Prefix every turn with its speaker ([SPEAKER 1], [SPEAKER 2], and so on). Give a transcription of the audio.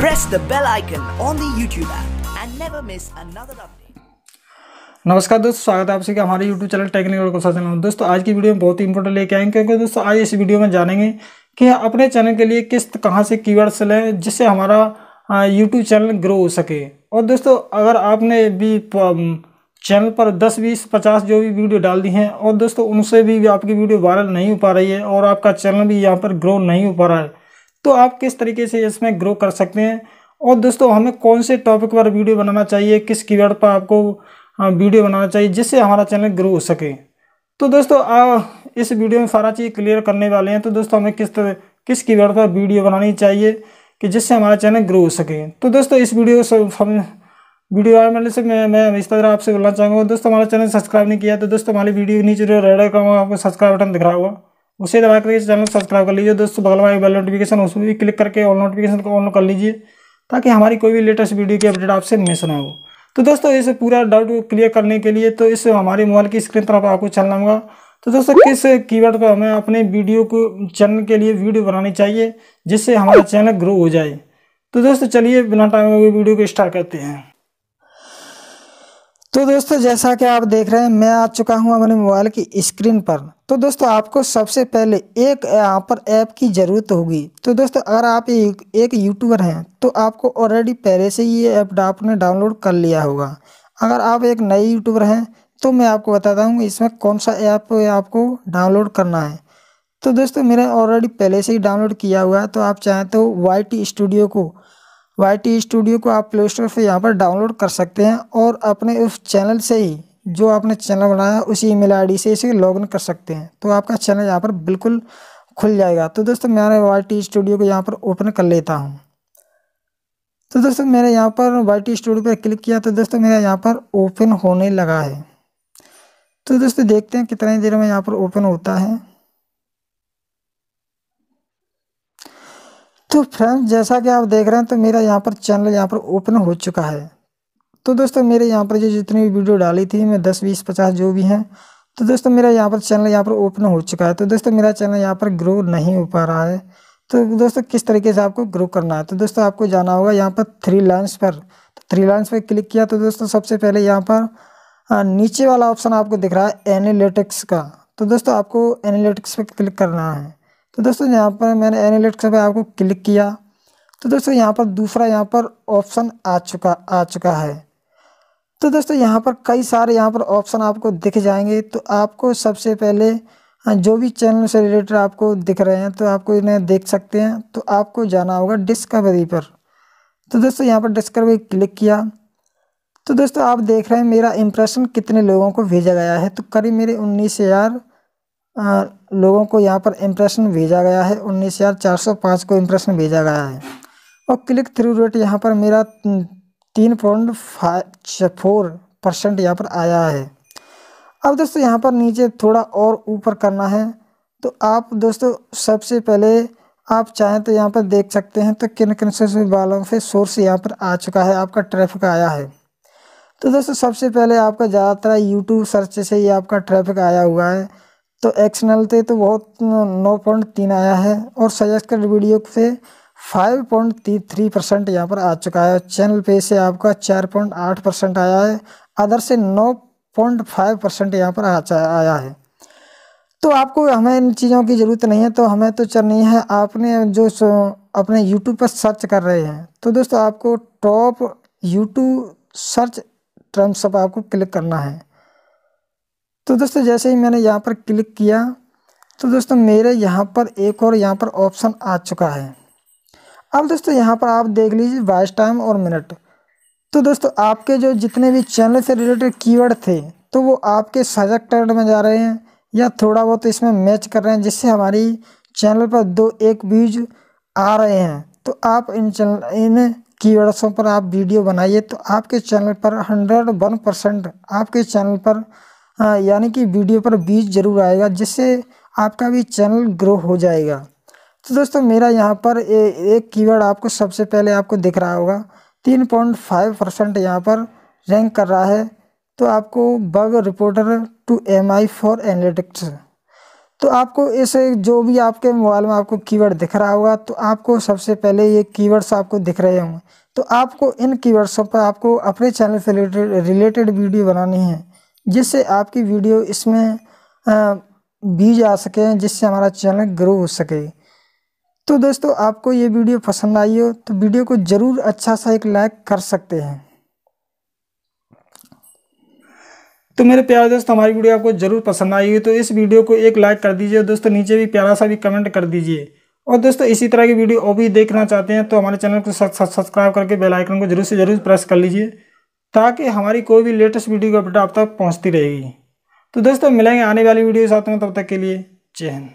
[SPEAKER 1] Press the bell icon on the YouTube app and never miss another update.
[SPEAKER 2] नमस्कार दोस्तों स्वागत है आप सभी हमारे YouTube चैनल टेक्निकल कोसा चैनल दोस्तों आज की वीडियो में बहुत ही इंपॉर्टेंट लेके आएंगे क्योंकि दोस्तों आज इस वीडियो में जानेंगे कि अपने चैनल के लिए किस कहाँ से कीवर्ड्स लें जिससे हमारा यूट्यूब चैनल ग्रो हो सके और दोस्तों अगर आपने भी चैनल पर 10, 20, 50 जो भी वीडियो डाल दी हैं और दोस्तों उनसे भी आपकी वीडियो वायरल नहीं हो पा रही है और आपका चैनल भी यहाँ पर ग्रो नहीं हो पा रहा है तो आप किस तरीके से इसमें ग्रो कर सकते हैं और दोस्तों हमें कौन से टॉपिक पर वीडियो बनाना चाहिए किस कीवर्ड पर आपको वीडियो बनाना चाहिए जिससे हमारा चैनल ग्रो हो सके तो दोस्तों आ, इस वीडियो में सारा चीज़ क्लियर करने वाले हैं तो दोस्तों हमें किस तरह किस कीवर्ड पर वीडियो बनानी चाहिए कि जिससे हमारा चैनल ग्रो हो सके तो दोस्तों इस वीडियो से वीडियो आए मैंने से मैं मैं इस तरह आपसे बोलना चाहूँगा दोस्तों हमारा चैनल सब्सक्राइब नहीं किया तो दोस्तों हमारी वीडियो नीचे जो रेड का आपको सब्सक्राइब बटन दिख रहा होगा उसे दबा करके चैनल सब्सक्राइब कर लीजिए दोस्तों बगल वाली बेल नोटिफिकेशन उसमें भी क्लिक करके ऑल नोटिफिकेशन को ऑन कर लीजिए ताकि हमारी कोई भी लेटेस्ट वीडियो की अपडेट आपसे मिस ना हो तो दोस्तों इसे पूरा डाउट क्लियर करने के लिए तो इस हमारे मोबाइल की स्क्रीन तरफ आपको चलना होगा तो दोस्तों किस कीवर्ड पर हमें अपने वीडियो को चैनल के लिए वीडियो बनानी चाहिए जिससे हमारा चैनल ग्रो हो जाए तो दोस्तों चलिए बिना टाइम वीडियो को स्टार्ट करते हैं
[SPEAKER 1] तो दोस्तों जैसा कि आप देख रहे हैं मैं आ चुका हूं अपने मोबाइल की स्क्रीन पर तो दोस्तों आपको सबसे पहले एक यहाँ पर ऐप की ज़रूरत होगी तो दोस्तों अगर आप एक, एक यूट्यूबर हैं तो आपको ऑलरेडी पहले से ही ये ऐप आपने डाउनलोड कर लिया होगा अगर आप एक नए यूट्यूबर हैं तो मैं आपको बताता हूँ इसमें कौन सा ऐप आपको डाउनलोड करना है तो दोस्तों मेरा ऑलरेडी पहले से ही डाउनलोड किया हुआ है तो आप चाहें तो वाई स्टूडियो को वाई टी स्टूडियो को आप प्ले स्टोर से यहाँ पर डाउनलोड कर सकते हैं और अपने उस चैनल से ही जो आपने चैनल बनाया उसी ईमेल आईडी से इसे लॉगिन कर सकते हैं तो आपका चैनल यहाँ पर बिल्कुल खुल जाएगा तो दोस्तों मैंने वाई टी स्टूडियो को यहाँ पर ओपन कर लेता हूँ तो दोस्तों मैंने यहाँ पर वाई टी स्टूडियो पर क्लिक किया तो दोस्तों मेरा यहाँ पर ओपन होने लगा है तो दोस्तों देखते हैं कितने देर में यहाँ पर ओपन होता है तो फ्रेंड्स जैसा कि आप देख रहे हैं तो मेरा यहाँ पर चैनल यहाँ पर ओपन हो चुका है तो दोस्तों मेरे यहाँ पर जो जितनी भी वीडियो डाली थी मैं दस बीस पचास जो भी हैं तो दोस्तों मेरा यहाँ पर चैनल यहाँ पर ओपन हो चुका है तो दोस्तों मेरा चैनल यहाँ पर ग्रो नहीं हो पा रहा है तो दोस्तों किस तरीके से आपको ग्रो करना है तो दोस्तों आपको जाना होगा यहाँ पर थ्री लाइन्स पर तो थ्री लाइन्स पर क्लिक किया तो दोस्तों सबसे पहले यहाँ पर नीचे वाला ऑप्शन आपको दिख रहा है एनालिटिक्स का तो दोस्तों आपको एनालिटिक्स पर क्लिक करना है तो दोस्तों यहाँ पर मैंने एनालिटिक्स पे आपको क्लिक किया तो दोस्तों यहाँ पर दूसरा यहाँ पर ऑप्शन आ चुका आ चुका है तो दोस्तों यहाँ पर कई सारे यहाँ पर ऑप्शन आपको दिख जाएंगे तो आपको सबसे पहले हाँ, जो भी चैनल से रिलेटेड आपको दिख रहे हैं तो आपको इन्हें देख सकते हैं तो आपको जाना होगा डिस्कवरी पर तो दोस्तों यहाँ पर डिस्कवरी क्लिक किया तो दोस्तों आप देख रहे हैं मेरा इम्प्रेशन कितने लोगों को भेजा गया है तो करीब मेरे उन्नीस हज़ार हाँ, लोगों को यहाँ पर इम्प्रेशन भेजा गया है उन्नीस हज़ार चार सौ पाँच को इम्प्रेशन भेजा गया है और क्लिक थ्रू रेट यहाँ पर मेरा तीन पॉइंट फाइव फोर परसेंट यहाँ पर आया है अब दोस्तों यहाँ पर नीचे थोड़ा और ऊपर करना है तो आप दोस्तों सबसे पहले आप चाहें तो यहाँ पर देख सकते हैं तो किन किन से बालों से सोर्स यहाँ पर आ चुका है आपका ट्रैफिक आया है तो दोस्तों सबसे पहले आपका ज़्यादातर यूट्यूब सर्च से ही आपका ट्रैफिक आया हुआ है तो एक्स से तो बहुत नौ पॉइंट तीन आया है और सजेस्ट कर वीडियो से फाइव पॉइंट थ्री परसेंट यहाँ पर आ चुका है चैनल पे से आपका चार पॉइंट आठ परसेंट आया है अदर से नौ पॉइंट फाइव परसेंट यहाँ पर आया है तो आपको हमें इन चीज़ों की ज़रूरत नहीं है तो हमें तो चलनी है आपने जो अपने यूट्यूब पर सर्च कर रहे हैं तो दोस्तों आपको टॉप यूट्यूब सर्च टर्म्स पर आपको क्लिक करना है तो दोस्तों जैसे ही मैंने यहाँ पर क्लिक किया तो दोस्तों मेरे यहाँ पर एक और यहाँ पर ऑप्शन आ चुका है अब दोस्तों यहाँ पर आप देख लीजिए वाइस टाइम और मिनट तो दोस्तों आपके जो जितने भी चैनल से रिलेटेड कीवर्ड थे तो वो आपके सजेक्टेड में जा रहे हैं या थोड़ा बहुत इसमें मैच कर रहे हैं जिससे हमारी चैनल पर दो एक व्यूज आ रहे हैं तो आप इन चैनल इन कीवर्ड्सों पर आप वीडियो बनाइए तो आपके चैनल पर हंड्रेड वन परसेंट आपके चैनल पर हाँ, यानी कि वीडियो पर बीज जरूर आएगा जिससे आपका भी चैनल ग्रो हो जाएगा तो दोस्तों मेरा यहाँ पर ए, एक कीवर्ड आपको सबसे पहले आपको दिख रहा होगा तीन पॉइंट फाइव परसेंट यहाँ पर रैंक कर रहा है तो आपको bug reporter to M I for analytics तो आपको इस जो भी आपके मोबाइल में आपको कीवर्ड दिख रहा होगा तो आपको सबसे पहले ये कीवर्ड्स आपको दिख रहे होंगे तो आपको इन कीवर्ड्सों पर आपको अपने चैनल से रिलेटेड रिलेटेड वीडियो बनानी है जिससे आपकी वीडियो इसमें भी जा सके जिससे हमारा चैनल ग्रो हो सके तो दोस्तों आपको ये वीडियो पसंद आई हो तो वीडियो को ज़रूर अच्छा सा एक लाइक कर सकते हैं
[SPEAKER 2] तो मेरे प्यारे दोस्त हमारी वीडियो आपको ज़रूर पसंद आई हो तो इस वीडियो को एक लाइक कर दीजिए दोस्तों नीचे भी प्यारा सा भी कमेंट कर दीजिए और दोस्तों इसी तरह की वीडियो और भी देखना चाहते हैं तो हमारे चैनल को सब्सक्राइब करके बेल आइकन को जरूर से जरूर प्रेस कर लीजिए ताकि हमारी कोई भी लेटेस्ट वीडियो की अपडेट आप तक पहुँचती रहेगी तो दोस्तों मिलेंगे आने वाली वीडियो के साथ में तब तक के लिए जय हिंद